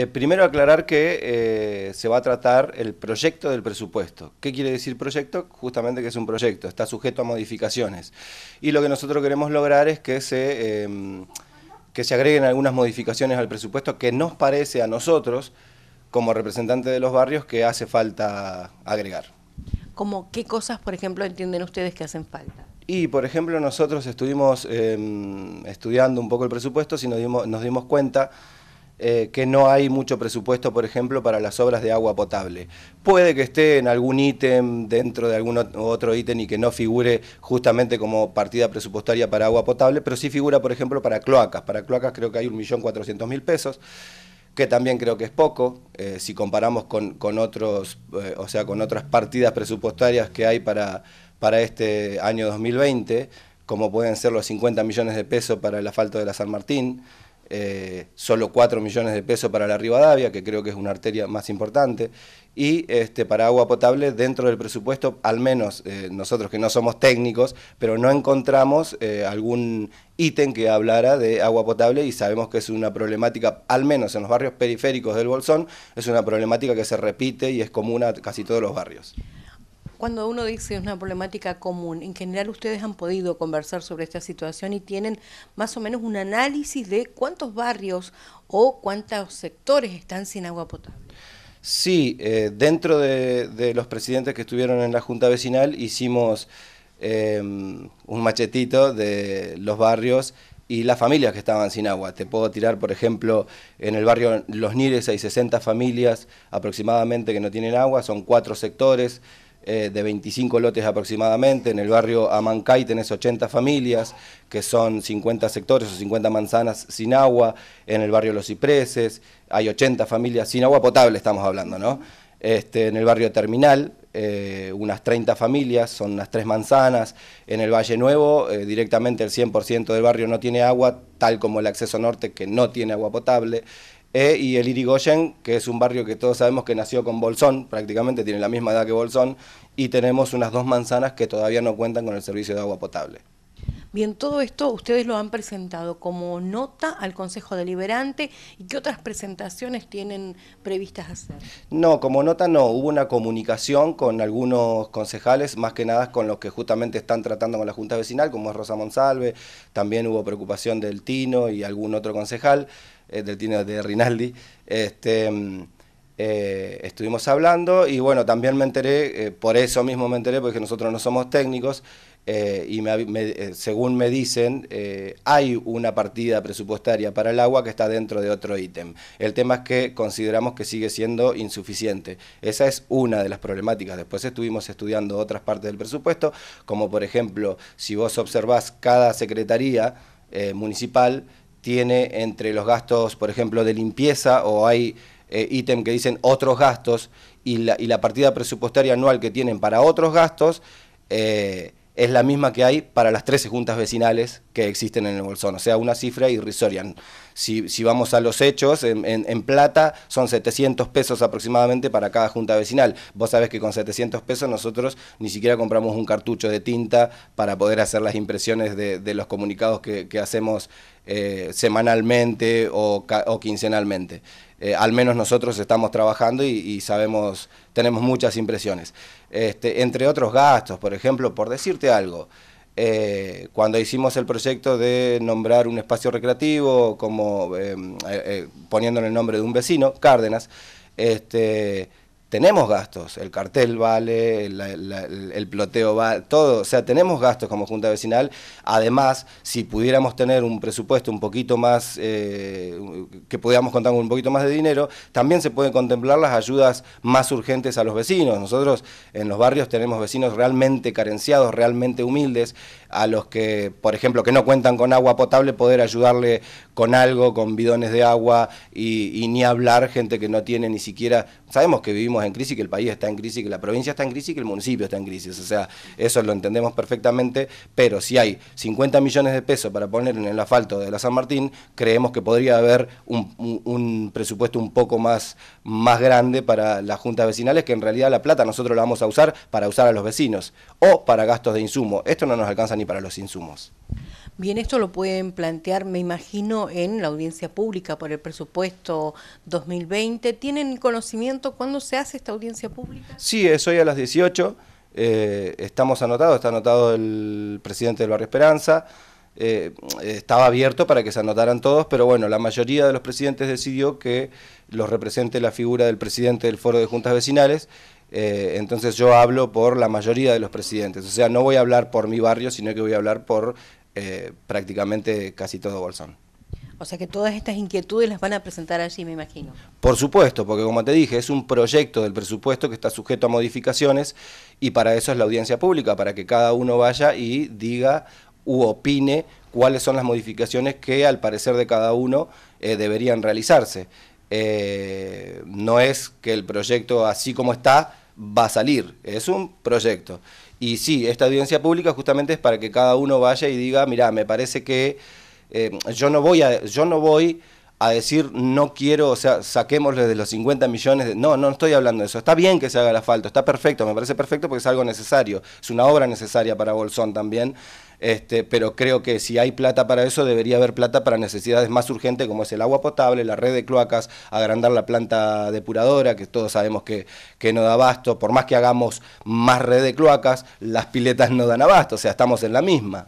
Eh, primero aclarar que eh, se va a tratar el proyecto del presupuesto. ¿Qué quiere decir proyecto? Justamente que es un proyecto, está sujeto a modificaciones. Y lo que nosotros queremos lograr es que se, em, que se agreguen algunas modificaciones al presupuesto que nos parece a nosotros, como representantes de los barrios, que hace falta agregar. ¿Como qué cosas, por ejemplo, entienden ustedes que hacen falta? Y, por ejemplo, nosotros estuvimos em, estudiando un poco el presupuesto y nos dimos, nos dimos cuenta eh, que no hay mucho presupuesto, por ejemplo, para las obras de agua potable. Puede que esté en algún ítem, dentro de algún otro ítem y que no figure justamente como partida presupuestaria para agua potable, pero sí figura, por ejemplo, para cloacas. Para cloacas creo que hay 1.400.000 pesos que también creo que es poco, eh, si comparamos con, otros, eh, o sea, con otras partidas presupuestarias que hay para, para este año 2020, como pueden ser los 50 millones de pesos para el asfalto de la San Martín, eh, solo 4 millones de pesos para la Rivadavia, que creo que es una arteria más importante, y este, para agua potable dentro del presupuesto, al menos eh, nosotros que no somos técnicos, pero no encontramos eh, algún ítem que hablara de agua potable y sabemos que es una problemática, al menos en los barrios periféricos del Bolsón, es una problemática que se repite y es común a casi todos los barrios. Cuando uno dice es una problemática común, en general ustedes han podido conversar sobre esta situación y tienen más o menos un análisis de cuántos barrios o cuántos sectores están sin agua potable. Sí, eh, dentro de, los presidentes que estuvieron en la Junta Vecinal hicimos em, un machetito de los barrios y las familias que estaban sin agua. Te puedo tirar, por ejemplo, en el barrio Los Nires hay 60 familias aproximadamente que no tienen agua, son cuatro sectores. Eh, de 25 lotes aproximadamente. En el barrio Amancay tenés 80 familias, que son 50 sectores o 50 manzanas sin agua. En el barrio Los Cipreses hay 80 familias sin agua potable, estamos hablando, ¿no? Este, en el barrio Terminal, eh, unas 30 familias, son unas tres manzanas. En el Valle Nuevo, eh, directamente el 100% del barrio no tiene agua, tal como el acceso norte que no tiene agua potable. E y el Irigoyen, que es un barrio que todos sabemos que nació con Bolsón, prácticamente tiene la misma edad que Bolsón, y tenemos unas dos manzanas que todavía no cuentan con el servicio de agua potable. Bien, todo esto ustedes lo han presentado como nota al Consejo Deliberante y qué otras presentaciones tienen previstas hacer. No, como nota no, hubo una comunicación con algunos concejales, más que nada con los que justamente están tratando con la Junta Vecinal, como es Rosa Monsalve, también hubo preocupación del Tino y algún otro concejal, eh, del Tino de Rinaldi. Este, mm, eh, estuvimos hablando y bueno, también me enteré, eh, por eso mismo me enteré, porque nosotros no somos técnicos, eh, y eh, según me dicen, eh, hay una partida presupuestaria para el agua que está dentro de otro ítem. El tema es que consideramos que sigue siendo insuficiente. Esa es una de las problemáticas. Después estuvimos estudiando otras partes del presupuesto, como por ejemplo, si vos observás cada secretaría municipal tiene entre los gastos, por ejemplo, de limpieza o hay ítem que dicen otros gastos y la, partida presupuestaria anual que tienen para otros gastos, es la misma que hay para las 13 juntas vecinales que existen en el Bolsón, o sea, una cifra irrisoria si, vamos a los hechos, en, plata son 700 pesos aproximadamente para cada junta vecinal. Vos sabés que con 700 pesos nosotros ni siquiera compramos un cartucho de tinta para poder hacer las impresiones de, los comunicados que, hacemos eh, semanalmente o, quincenalmente. Eh, al menos nosotros estamos trabajando y, sabemos, tenemos muchas impresiones. Este, entre otros gastos, por ejemplo, por decirte algo, eh, cuando hicimos el proyecto de nombrar un espacio recreativo, como eh, eh poniéndole el nombre de un vecino, Cárdenas, este, tenemos gastos, el cartel vale, el, ploteo vale, todo, o sea, tenemos gastos como Junta Vecinal. Además, si pudiéramos tener un presupuesto un poquito más, eh, que pudiéramos contar con un poquito más de dinero, también se pueden contemplar las ayudas más urgentes a los vecinos. Nosotros en los barrios tenemos vecinos realmente carenciados, realmente humildes, a los que, por ejemplo, que no cuentan con agua potable, poder ayudarle con algo, con bidones de agua y ni hablar gente que no tiene ni siquiera, sabemos que vivimos en crisis, que el país está en crisis, que la provincia está en crisis, que el municipio está en crisis. O sea, eso lo entendemos perfectamente, pero si hay 50 millones de pesos para poner en el asfalto de la San Martín, creemos que podría haber un, presupuesto un poco más, más grande para las juntas vecinales, que en realidad la plata nosotros la vamos a usar para usar a los vecinos o para gastos de insumo. Esto no nos alcanza ni para los insumos. Bien, esto lo pueden plantear, me imagino, en la audiencia pública por el presupuesto 2020. ¿Tienen conocimiento cuándo se hace? esta audiencia pública? Sí, es hoy a las 18. Eh, estamos anotados, está anotado el presidente del Barrio Esperanza. Eh, estaba abierto para que se anotaran todos, pero bueno, la mayoría de los presidentes decidió que los represente la figura del presidente del Foro de Juntas Vecinales. Eh, entonces yo hablo por la mayoría de los presidentes. O sea, no voy a hablar por mi barrio, sino que voy a hablar por prácticamente casi todo Bolsón. O sea que todas estas inquietudes las van a presentar allí, me imagino. Por supuesto, porque como te dije, es un proyecto del presupuesto que está sujeto a modificaciones y para eso es la audiencia pública, para que cada uno vaya y diga u opine cuáles son las modificaciones que al parecer de cada uno eh, deberían realizarse. Eh, no es que el proyecto así como está va a salir, es un proyecto. Y sí, esta audiencia pública justamente es para que cada uno vaya y diga, mira, me parece que eh, yo no voy a, yo no voy a decir no quiero, o sea, saquémosle de los 50 millones. De... No, no estoy hablando de eso. Está bien que se haga el asfalto, está perfecto, me parece perfecto porque es algo necesario. Es una obra necesaria para Bolsón también. Este, pero creo que si hay plata para eso, debería haber plata para necesidades más urgentes como es el agua potable, la red de cloacas, agrandar la planta depuradora, que todos sabemos que, que no da abasto. Por más que hagamos más red de cloacas, las piletas no dan abasto, o sea, estamos en la misma.